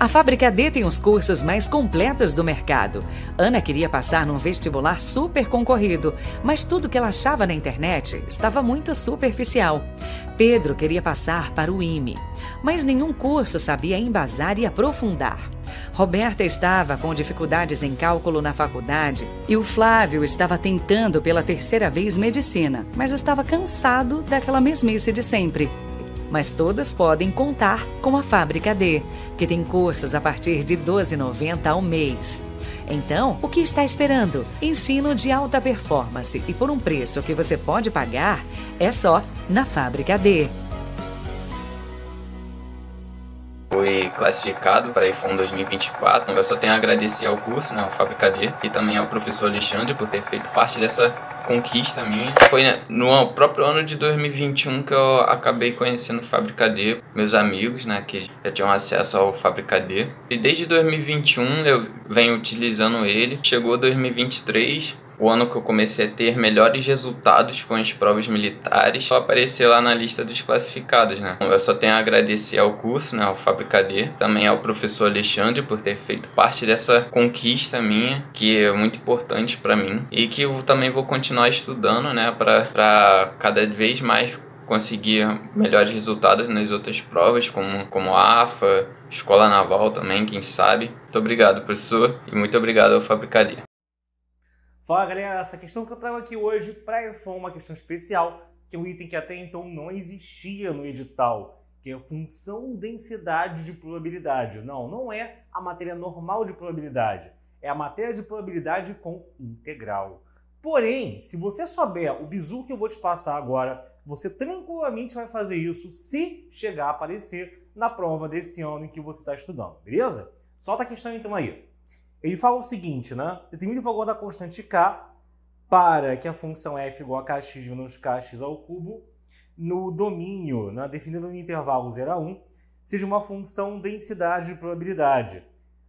A Fábrica D tem os cursos mais completos do mercado. Ana queria passar num vestibular super concorrido, mas tudo que ela achava na internet estava muito superficial. Pedro queria passar para o IME, mas nenhum curso sabia embasar e aprofundar. Roberta estava com dificuldades em cálculo na faculdade e o Flávio estava tentando pela terceira vez medicina, mas estava cansado daquela mesmice de sempre mas todas podem contar com a Fábrica D, que tem cursos a partir de R$ 12,90 ao mês. Então, o que está esperando? Ensino de alta performance e por um preço que você pode pagar é só na Fábrica D. classificado para iPhone 2024. Eu só tenho a agradecer ao curso, né, ao Fabricadê, e também ao professor Alexandre por ter feito parte dessa conquista minha. Foi né, no próprio ano de 2021 que eu acabei conhecendo o Fabricadê, meus amigos, né, que já tinham acesso ao Fabricadê. E desde 2021 eu venho utilizando ele. Chegou 2023, o ano que eu comecei a ter melhores resultados com as provas militares, só aparecer lá na lista dos classificados, né? Eu só tenho a agradecer ao curso, né, ao Fabricadê, também ao professor Alexandre por ter feito parte dessa conquista minha, que é muito importante para mim e que eu também vou continuar estudando, né, para cada vez mais conseguir melhores resultados nas outras provas, como, como a AFA, Escola Naval também, quem sabe. Muito obrigado, professor, e muito obrigado ao Fabricadê. Fala galera, essa questão que eu trago aqui hoje para iPhone é uma questão especial, que é um item que até então não existia no edital, que é a função densidade de probabilidade. Não, não é a matéria normal de probabilidade, é a matéria de probabilidade com integral. Porém, se você souber o bizu que eu vou te passar agora, você tranquilamente vai fazer isso se chegar a aparecer na prova desse ano em que você está estudando, beleza? Solta a questão então aí. Ele fala o seguinte, né? Determine o valor da constante k para que a função f igual a kx menos kx ao cubo no domínio, né, definido no intervalo 0 a 1, seja uma função densidade de probabilidade.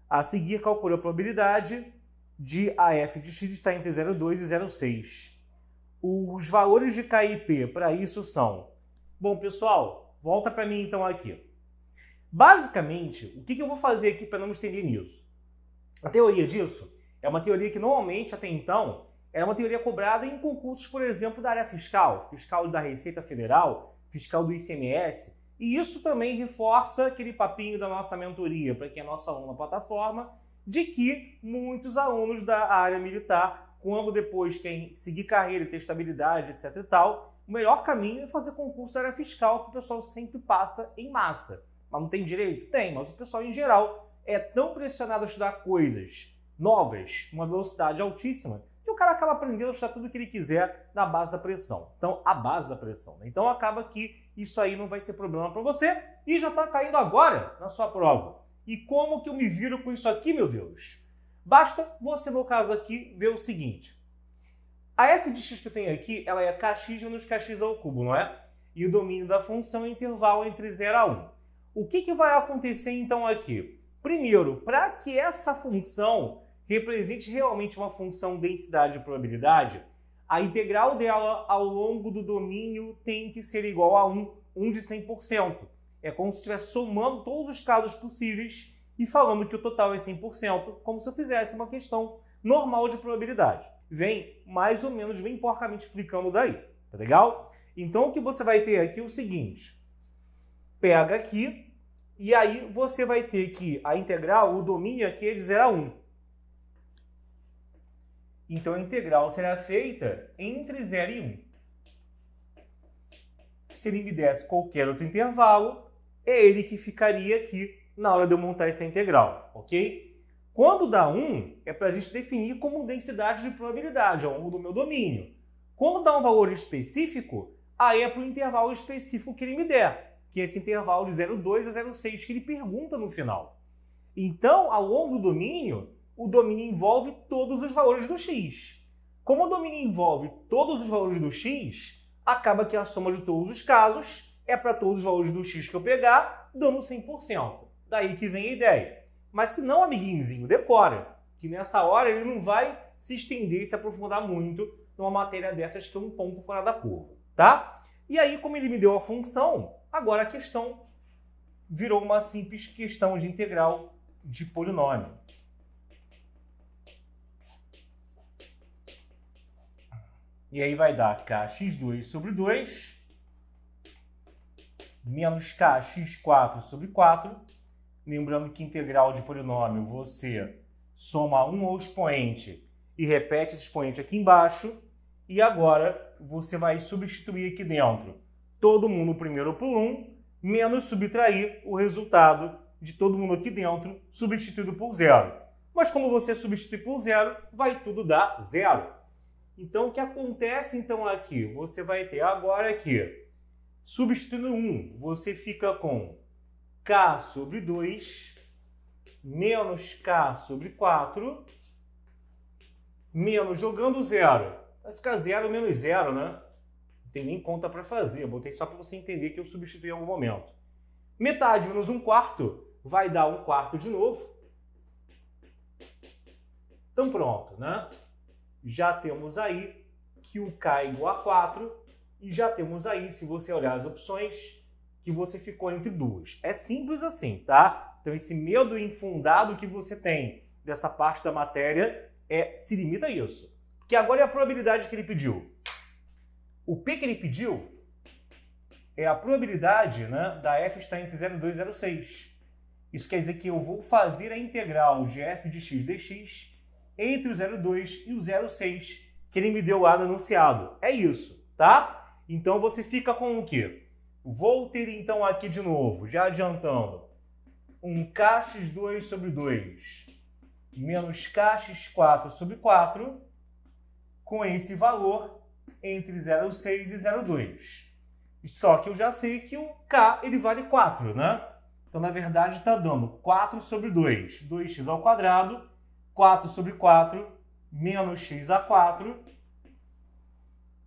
A seguir, calcule a probabilidade de a f de x estar entre 0,2 e 0,6. Os valores de k e p para isso são... Bom, pessoal, volta para mim então aqui. Basicamente, o que eu vou fazer aqui para não me estender nisso? A teoria disso é uma teoria que normalmente até então era uma teoria cobrada em concursos, por exemplo, da área fiscal, fiscal da Receita Federal, fiscal do ICMS, e isso também reforça aquele papinho da nossa mentoria, para quem é nosso aluno na plataforma, de que muitos alunos da área militar, quando depois querem seguir carreira, ter estabilidade, etc e tal, o melhor caminho é fazer concurso da área fiscal, que o pessoal sempre passa em massa. Mas não tem direito? Tem, mas o pessoal em geral é tão pressionado a estudar coisas novas, uma velocidade altíssima, que o cara acaba aprendendo a estudar tudo o que ele quiser na base da pressão. Então, a base da pressão. Né? Então, acaba que isso aí não vai ser problema para você e já está caindo agora na sua prova. E como que eu me viro com isso aqui, meu Deus? Basta você, no caso aqui, ver o seguinte. A f de x que eu tenho aqui, ela é kx menos kx ao cubo, não é? E o domínio da função é intervalo entre 0 a 1. O que, que vai acontecer então aqui? Primeiro, para que essa função represente realmente uma função densidade e probabilidade, a integral dela ao longo do domínio tem que ser igual a 1, 1 de 100%. É como se estivesse somando todos os casos possíveis e falando que o total é 100%, como se eu fizesse uma questão normal de probabilidade. Vem mais ou menos bem porcamente explicando daí, tá legal? Então o que você vai ter aqui é o seguinte, pega aqui e aí você vai ter que a integral, o domínio aqui é de 0 a 1. Então a integral será feita entre 0 e 1. Se ele me desse qualquer outro intervalo, é ele que ficaria aqui na hora de eu montar essa integral, ok? Quando dá 1, é para a gente definir como densidade de probabilidade ao longo do meu domínio. Quando dá um valor específico, aí é para o intervalo específico que ele me der que é esse intervalo de 0,2 a 0,6, que ele pergunta no final. Então, ao longo do domínio, o domínio envolve todos os valores do x. Como o domínio envolve todos os valores do x, acaba que a soma de todos os casos é para todos os valores do x que eu pegar, dando 100%. Daí que vem a ideia. Mas se não, amiguinhozinho, decora, que nessa hora ele não vai se estender e se aprofundar muito numa matéria dessas que é um ponto fora da curva, tá? E aí, como ele me deu a função, agora a questão virou uma simples questão de integral de polinômio. E aí vai dar kx2 sobre 2, menos kx4 sobre 4. Lembrando que integral de polinômio você soma um expoente e repete esse expoente aqui embaixo e agora você vai substituir aqui dentro todo mundo primeiro por um, menos subtrair o resultado de todo mundo aqui dentro substituído por zero. Mas como você substitui por zero, vai tudo dar zero. Então o que acontece então aqui? Você vai ter agora aqui, substituindo 1, um, você fica com k sobre 2 menos k sobre 4 menos jogando zero Vai ficar zero menos zero, né? Não tem nem conta para fazer. Eu botei só para você entender que eu substituí em algum momento. Metade menos um quarto vai dar um quarto de novo. Então pronto, né? Já temos aí que o K é igual a 4 e já temos aí, se você olhar as opções, que você ficou entre duas. É simples assim, tá? Então esse medo infundado que você tem dessa parte da matéria é se limita a isso que agora é a probabilidade que ele pediu. O P que ele pediu é a probabilidade né, da f estar entre 0 e 2 0, 6. Isso quer dizer que eu vou fazer a integral de f de x dx entre o 0,2 e o 0,6 que ele me deu lá no anunciado. É isso, tá? Então você fica com o quê? Vou ter então aqui de novo, já adiantando, um kx2 sobre 2 menos kx4 sobre 4 com esse valor entre 0,6 e 0,2. Só que eu já sei que o K ele vale 4, né? Então, na verdade, está dando 4 sobre 2, 2x ao quadrado, 4 sobre 4, menos x a 4,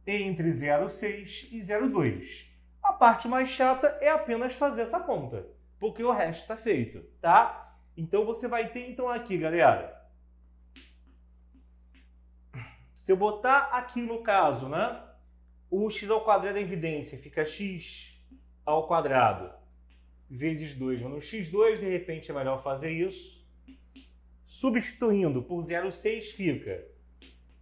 entre 0,6 e 0,2. A parte mais chata é apenas fazer essa conta, porque o resto está feito, tá? Então, você vai ter, então, aqui, galera, se eu botar aqui no caso, né, o x ao quadrado é evidência, fica x ao quadrado vezes 2 menos x2, de repente é melhor fazer isso. Substituindo por 0,6 fica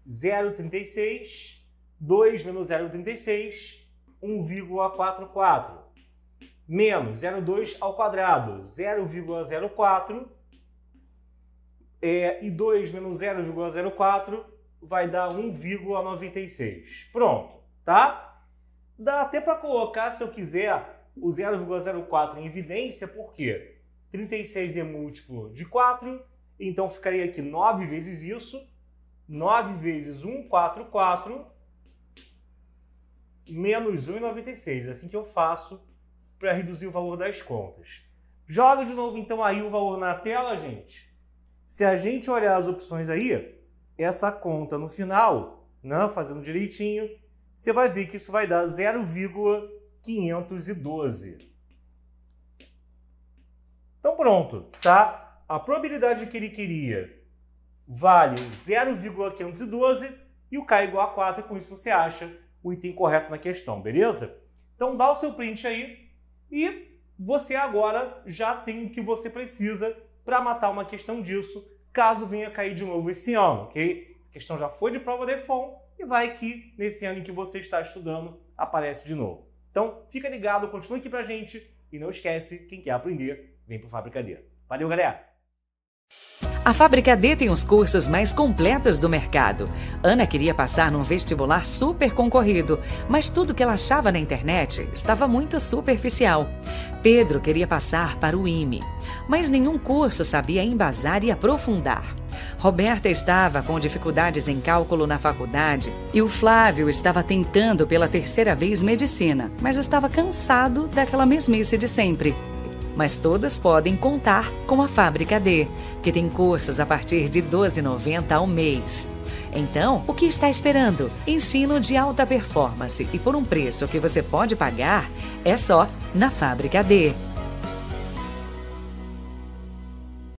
0,36, 2 menos 0,36, 1,44, menos 0,2 ao quadrado, 0,04, é, e 2 menos 0,04, vai dar 1,96. Pronto, tá? Dá até para colocar, se eu quiser, o 0,04 em evidência, porque 36 é múltiplo de 4, então ficaria aqui 9 vezes isso, 9 vezes 1,44, menos 1,96. É assim que eu faço para reduzir o valor das contas. Joga de novo então aí o valor na tela, gente. Se a gente olhar as opções aí, essa conta no final, né, fazendo direitinho, você vai ver que isso vai dar 0,512. Então pronto, tá? A probabilidade que ele queria vale 0,512 e o K é igual a 4, e com isso você acha o item correto na questão, beleza? Então dá o seu print aí e você agora já tem o que você precisa para matar uma questão disso caso venha cair de novo esse ano, ok? Essa questão já foi de prova de FOM e vai que nesse ano em que você está estudando aparece de novo. Então, fica ligado, continue aqui pra gente e não esquece, quem quer aprender, vem pro Fabricadeira. Valeu, galera! A Fábrica D tem os cursos mais completos do mercado. Ana queria passar num vestibular super concorrido, mas tudo que ela achava na internet estava muito superficial. Pedro queria passar para o IME, mas nenhum curso sabia embasar e aprofundar. Roberta estava com dificuldades em cálculo na faculdade e o Flávio estava tentando pela terceira vez medicina, mas estava cansado daquela mesmice de sempre mas todas podem contar com a Fábrica D, que tem cursos a partir de R$ 12,90 ao mês. Então, o que está esperando? Ensino de alta performance e por um preço que você pode pagar é só na Fábrica D.